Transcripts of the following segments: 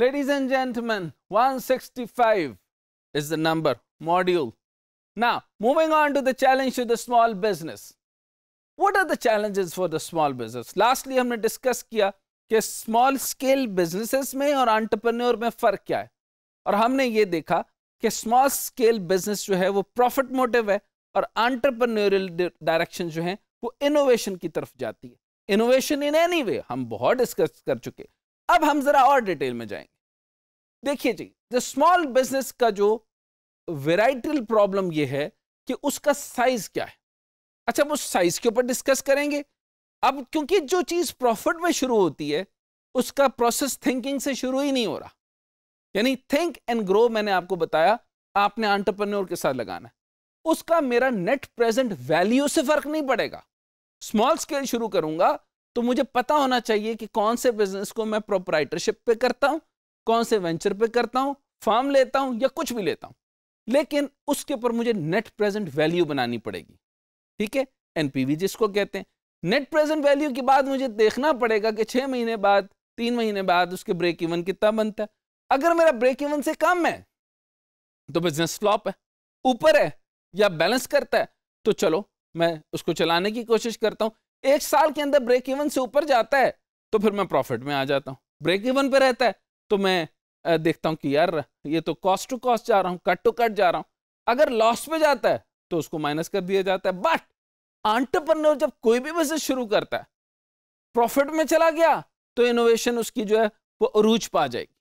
Ladies and gentlemen, 165 is the number module. Now, moving on to the challenge to the small business. What are the challenges for the small business? Lastly, हमने discuss किया कि small scale businesses में और entrepreneur में फ़र्क क्या है और हमने ये देखा कि small scale business जो है वो profit motive है और entrepreneurial direction जो है वो innovation की तरफ जाती है innovation in any way हम बहुत discuss कर चुके हैं अब हम जरा और डिटेल में जाएंगे देखिए जी द स्मॉल बिजनेस का जो वेराइटल प्रॉब्लम यह है कि उसका साइज क्या है अच्छा हम उस साइज के ऊपर डिस्कस करेंगे अब क्योंकि जो चीज प्रॉफिट में शुरू होती है उसका प्रोसेस थिंकिंग से शुरू ही नहीं हो रहा यानी थिंक एंड ग्रो मैंने आपको बताया आपने आंट्रप्रन्योर के साथ लगाना उसका मेरा नेट प्रेजेंट वैल्यू से फर्क नहीं पड़ेगा स्मॉल स्केल शुरू करूंगा तो मुझे पता होना चाहिए कि कौन से बिजनेस को मैं प्रोपराइटरशिप पे करता हूँ कौन से वेंचर पे करता हूँ फार्म लेता हूँ या कुछ भी लेता हूँ लेकिन उसके ऊपर मुझे नेट प्रेजेंट वैल्यू बनानी पड़ेगी ठीक है एनपीवी जिसको कहते हैं नेट प्रेजेंट वैल्यू के बाद मुझे देखना पड़ेगा कि छः महीने बाद तीन महीने बाद उसके ब्रेक इवन कितना बनता है अगर मेरा ब्रेक इवन से कम है तो बिजनेस फ्लॉप है ऊपर है या बैलेंस करता है तो चलो मैं उसको चलाने की कोशिश करता हूँ एक साल के अंदर ब्रेक इवन से ऊपर जाता है तो फिर मैं प्रॉफिट में आ जाता हूँ ब्रेक इवन पे रहता है तो मैं देखता हूँ कि यार ये तो कॉस्ट टू कॉस्ट जा रहा हूँ कट टू कट जा रहा हूँ अगर लॉस पे जाता है तो उसको माइनस कर दिया जाता है बट आंट्रप्रनोर जब कोई भी बिजनेस शुरू करता है प्रॉफिट में चला गया तो इनोवेशन उसकी जो है वो अरूज पा जाएगी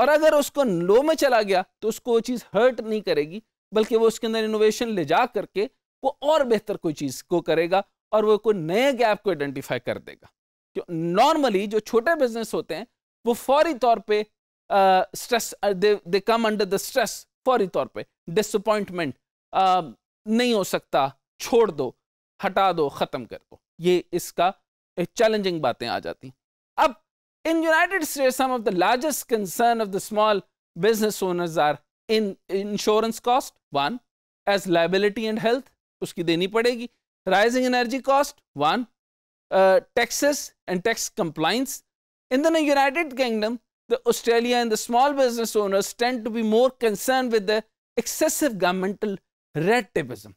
और अगर उसको लो में चला गया तो उसको वो चीज़ हर्ट नहीं करेगी बल्कि वो उसके अंदर इनोवेशन ले जा करके वो और बेहतर कोई चीज़ को करेगा और वो कोई नए गैप को आइडेंटिफाई कर देगा नॉर्मली जो छोटे बिजनेस होते हैं वो फौरी तौर पे stress they come under the stress फौरी तौर पे डिसअपॉइंटमेंट नहीं हो सकता छोड़ दो हटा दो ख़त्म कर दो ये इसका चैलेंजिंग बातें आ जाती अब in United States some of the largest concern of the small business owners are in insurance cost one as liability and health उसकी देनी पड़ेगी rising energy cost, one, uh, taxes and tax compliance. In the United Kingdom, the Australia and the small business owners tend to be more concerned with the excessive governmental red tapeism.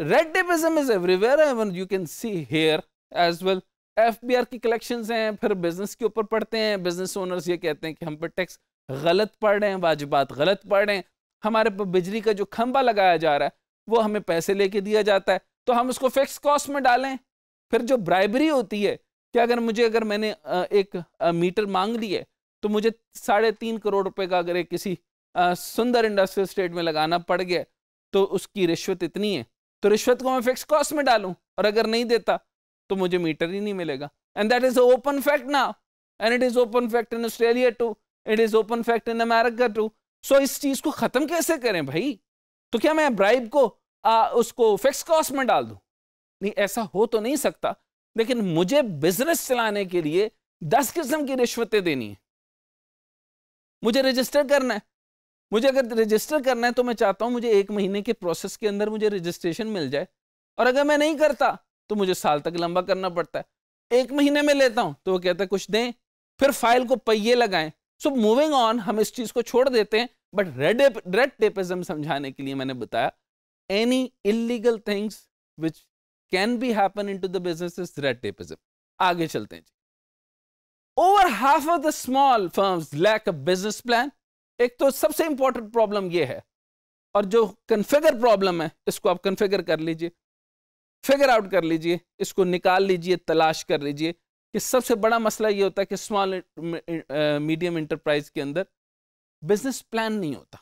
Red tapeism is everywhere, even you can see here as well. F B R की collections हैं फिर business के ऊपर पढ़ते हैं business owners ये कहते हैं कि हम पर टैक्स गलत पड़ रहे हैं वाजिबात गलत पड़ रहे हैं हमारे पर बिजली का जो खंबा लगाया जा रहा है वो हमें पैसे लेके दिया जाता है तो हम उसको फिक्स कॉस्ट में डालें फिर जो ब्राइबरी होती है कि अगर मुझे अगर मैंने एक मीटर मांग ली है तो मुझे साढ़े तीन करोड़ रुपए का अगर एक किसी सुंदर इंडस्ट्रियल स्टेट में लगाना पड़ गया तो उसकी रिश्वत इतनी है तो रिश्वत को मैं फिक्स कॉस्ट में डालूं और अगर नहीं देता तो मुझे मीटर ही नहीं मिलेगा and that is open fact ना and it is open fact in Australia too it is open fact in America too so इस चीज को खत्म कैसे करें भाई तो क्या मैं ब्राइब को आ, उसको फिक्स कॉस्ट में डाल दूं नहीं ऐसा हो तो नहीं सकता लेकिन मुझे बिजनेस चलाने के लिए दस किस्म की रिश्वतें देनी है मुझे रजिस्टर करना है मुझे अगर रजिस्टर करना है तो मैं चाहता हूं मुझे एक महीने के प्रोसेस के अंदर मुझे रजिस्ट्रेशन मिल जाए और अगर मैं नहीं करता तो मुझे साल तक लंबा करना पड़ता है एक महीने में लेता हूं तो वो कहता है कुछ दें फिर फाइल को पहिए लगाएं सो मूविंग ऑन हम इस चीज को छोड़ देते हैं बट रेड रेड टेपिज्म समझाने के लिए मैंने बताया any illegal things which can be happen in to the business is red tapism आगे चलते हैं जी over half of the small firm lack a business plan एक तो सबसे इंपॉर्टेंट प्रॉब्लम यह है और जो कन्फिगर प्रॉब्लम है इसको आप कन्फिगर कर लीजिए फिगर आउट कर लीजिए इसको निकाल लीजिए तलाश कर लीजिए कि सबसे बड़ा मसला ये होता है कि स्मॉल मीडियम इंटरप्राइज के अंदर बिजनेस प्लान नहीं होता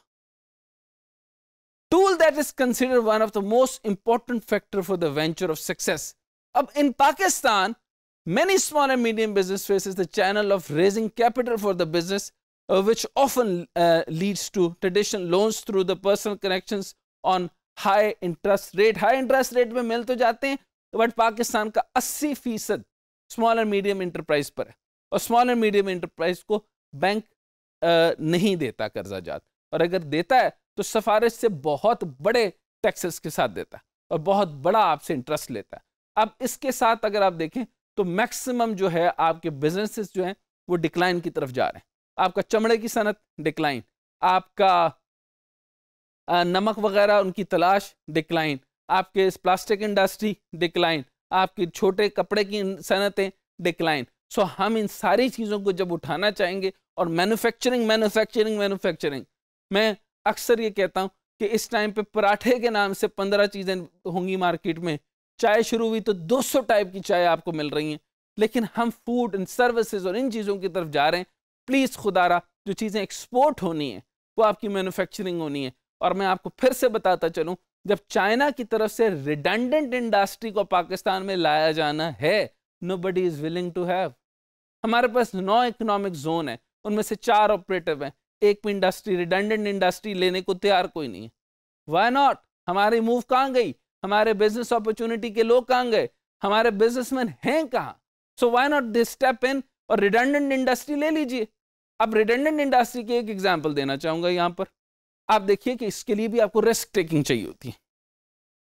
tool that is consider one of the most important factor for the venture of success अब in Pakistan many small and medium business face is the channel of raising capital for the business which often leads to traditional loans through the personal connection on high interest rate high interest rate में मिल तो जाते हैं तो but Pakistan का अस्सी फीसद small and medium enterprise पर है और स्मॉल एंड मीडियम इंटरप्राइज को बैंक नहीं देता कर्जा जात और अगर देता है तो सफारिश से बहुत बड़े टैक्सेस के साथ देता है और बहुत बड़ा आपसे इंटरेस्ट लेता है अब इसके साथ अगर आप देखें तो मैक्सिमम जो है आपके बिजनेसेस जो हैं वो डिक्लाइन की तरफ जा रहे हैं आपका चमड़े की सनत डिक्लाइन आपका नमक वगैरह उनकी तलाश डिक्लाइन आपके इस प्लास्टिक इंडस्ट्री डिक्लाइन आपके छोटे कपड़े की सनतें डिक्लाइन सो हम इन सारी चीज़ों को जब उठाना चाहेंगे और मैन्युफैक्चरिंग मैन्युफैक्चरिंग मैन्युफैक्चरिंग मैं अक्सर ये कहता हूँ कि इस टाइम पे पराठे के नाम से पंद्रह चीज़ें होंगी मार्केट में चाय शुरू हुई तो 200 टाइप की चाय आपको मिल रही हैं लेकिन हम फूड एंड सर्विसेज और इन चीज़ों की तरफ जा रहे हैं प्लीज़ खुदारा जो चीज़ें एक्सपोर्ट होनी है वो आपकी मैनुफैक्चरिंग होनी है और मैं आपको फिर से बताता चलूँ जब चाइना की तरफ से रिडेंडेंट इंडस्ट्री को पाकिस्तान में लाया जाना है nobody is willing to have हमारे पास नौ इकोनॉमिक जोन है उनमें से चार ऑपरेटिव हैं एक भी इंडस्ट्री रिडेंडेंट इंडस्ट्री लेने को तैयार कोई नहीं है वाई नॉट हमारी मूव कहाँ गई हमारे बिजनेस अपॉर्चुनिटी के लोग कहाँ गए हमारे बिजनेसमैन हैं कहाँ so why not this step in और रिडेंडेंट इंडस्ट्री ले लीजिए अब रिडेंडेंट इंडस्ट्री की एक एग्जाम्पल देना चाहूँगा यहाँ पर आप देखिए कि इसके लिए भी आपको रिस्क टेकिंग चाहिए होती है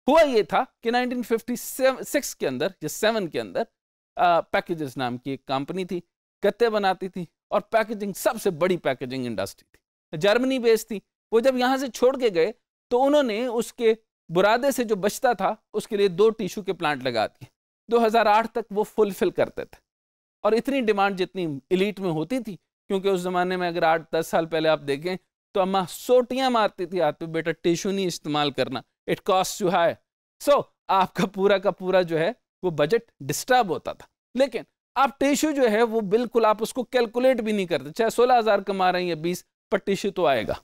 हुआ ये था कि 1956 के अंदर या सेवन के अंदर पैकेजेस नाम की एक कंपनी थी गत्ते बनाती थी और पैकेजिंग सबसे बड़ी पैकेजिंग इंडस्ट्री थी जर्मनी बेस्ड थी वो जब यहाँ से छोड़ के गए तो उन्होंने उसके बुरादे से जो बचता था उसके लिए दो टिश्यू के प्लांट लगा दिए 2008 तक वो फुलफिल करते थे और इतनी डिमांड जितनी इलीट में होती थी क्योंकि उस ज़माने में अगर आठ दस साल पहले आप देखें तो अम्मा सोटियाँ मारती थी आते बेटा टिश्यू नहीं इस्तेमाल करना it cost you high so आपका पूरा का पूरा जो है वो बजट डिस्टर्ब होता था लेकिन आप टिश्यू जो है वो बिल्कुल आप उसको कैलकुलेट भी नहीं करते चाहे सोलह हज़ार कमा रहे हैं या बीस पर टिश्यू तो आएगा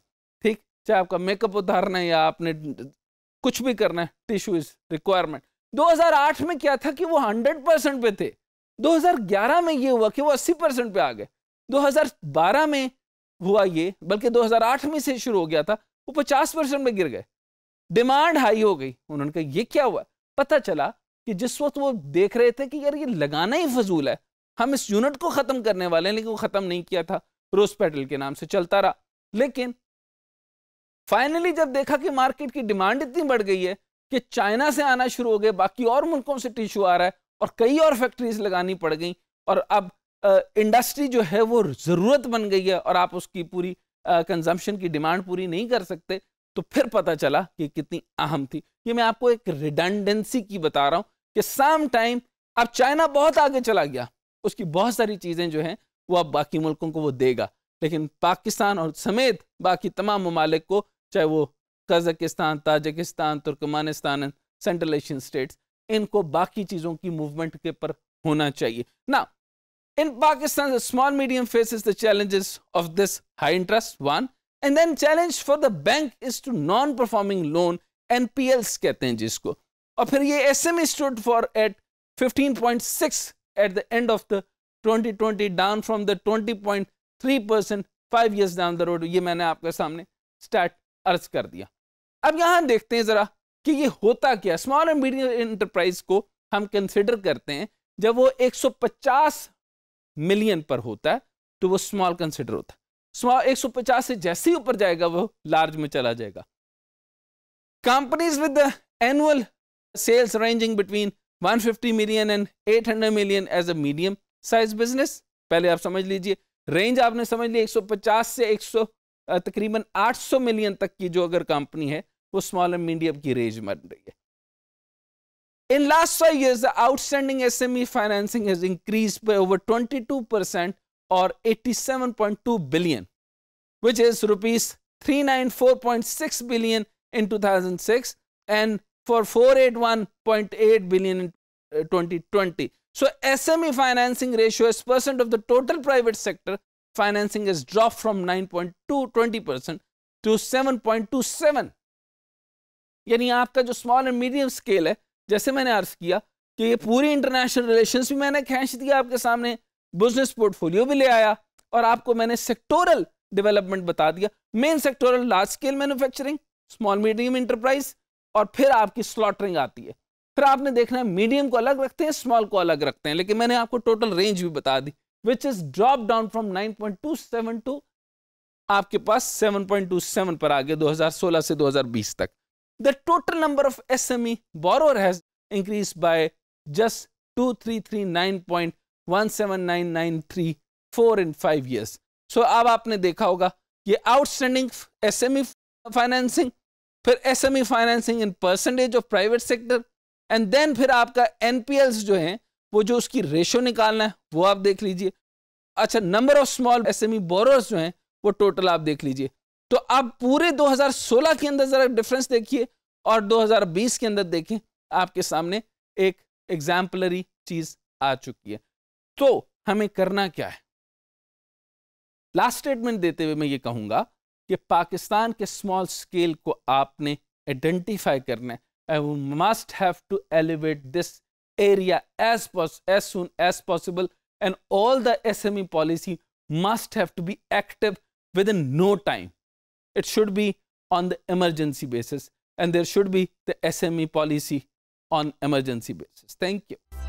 ठीक चाहे आपका मेकअप उतारना है या आपने कुछ भी करना है टिश्यू इज रिक्वायरमेंट 2008 में क्या था कि वो 100 परसेंट पे थे 2011 में ये हुआ कि वो 80 परसेंट पे आ गए 2012 में हुआ ये बल्कि 2008 में से शुरू हो गया था वो 50 परसेंट में गिर गए डिमांड हाई हो गई उन्होंने कहा ये क्या हुआ पता चला कि जिस वक्त वो देख रहे थे कि यार ये लगाना ही फजूल है हम इस यूनिट को ख़त्म करने वाले हैं लेकिन वो ख़त्म नहीं किया था रोज पेटल के नाम से चलता रहा लेकिन फाइनली जब देखा कि मार्केट की डिमांड इतनी बढ़ गई है कि चाइना से आना शुरू हो गया बाकी और मुल्कों से टिश्यू आ रहा है और कई और फैक्ट्रीज लगानी पड़ गई और अब इंडस्ट्री जो है वो ज़रूरत बन गई है और आप उसकी पूरी कंजम्पशन की डिमांड पूरी नहीं कर सकते तो फिर पता चला कि कितनी अहम थी ये मैं आपको एक रिडेंडेंसी की बता रहा हूँ कि सम टाइम अब चाइना बहुत आगे चला गया उसकी बहुत सारी चीज़ें जो हैं वो अब बाकी मुल्कों को वो देगा लेकिन पाकिस्तान और समेत बाकी तमाम ममालिक को चाहे वो Kazakhstan Tajikistan Turkmenistan Central Asian states इनको बाकी चीज़ों की मूवमेंट के पर होना चाहिए ना in Pakistan small medium medium the challenges of this high interest one and and then challenge for the bank is to non-performing loan NPLs कहते हैं जिसको और फिर ये S M stood for at fifteen point six at the end of the twenty twenty down from the twenty point three percent five years down the road ये मैंने आपके सामने स्टार्ट अर्ज कर दिया अब यहाँ देखते हैं ज़रा कि ये होता क्या स्मॉल एंड मीडियम इंटरप्राइज को हम कंसिडर करते हैं जब वो एक सौ पचास मिलियन पर होता है तो वो स्मॉल कंसिडर होता है स्मॉल एक सौ पचास से जैसे ही ऊपर जाएगा वो लार्ज में चला जाएगा companies with annual sales ranging between 150 million and 800 million as a medium size business pehle aap samajh lijiye range aapne samajh li 150 se 100 takriban 800 million tak ki jo agar company hai wo small and medium ki range mein rahi hai In last five years, the outstanding SME financing has increased by over 22% or 87.2 billion, which is rupees 394.6 billion in 2006 and for 481.8 billion in 2020. Uh, so SME financing ratio as percent of the total private sector financing has dropped from 9.2 to 7.27 यानी आपका जो small and medium scale है जैसे मैंने अर्ज किया कि ये पूरी इंटरनेशनल रिलेशंस भी मैंने खींच दिया आपके सामने बिजनेस पोर्टफोलियो भी ले आया और आपको मैंने सेक्टोरल डेवलपमेंट बता दिया main sectoral large scale manufacturing small medium enterprise और फिर आपकी स्लॉटरिंग आती है फिर आपने देखना है मीडियम को अलग रखते हैं स्मॉल को अलग रखते हैं लेकिन मैंने आपको टोटल रेंज भी बता दी which is drop down from 9.27 to आपके पास 7.27 पर आ हजार 2016 से 2020 तक the total number of S M E borrower has increase by just four in five years so अब आपने देखा होगा ये outstanding S M E financing फिर SME financing in percentage of private sector and then फिर आपका एनपीएल्स जो है वो जो उसकी रेशो निकालना है वो आप देख लीजिए अच्छा number of small SME borrowers जो हैं वो टोटल आप देख लीजिए तो आप पूरे 2016 के अंदर जरा डिफरेंस देखिए और 2020 के अंदर देखें आपके सामने एक एग्जाम्पलरी चीज आ चुकी है तो हमें करना क्या है लास्ट स्टेटमेंट देते हुए मैं ये कहूंगा कि पाकिस्तान के स्मॉल स्केल को आपने आइडेंटिफाई करना है and must have to elevate this area as as soon as possible and all the S M E policy must have to be active within no time it should be on the emergency basis and there should be the S M E policy on emergency basis thank you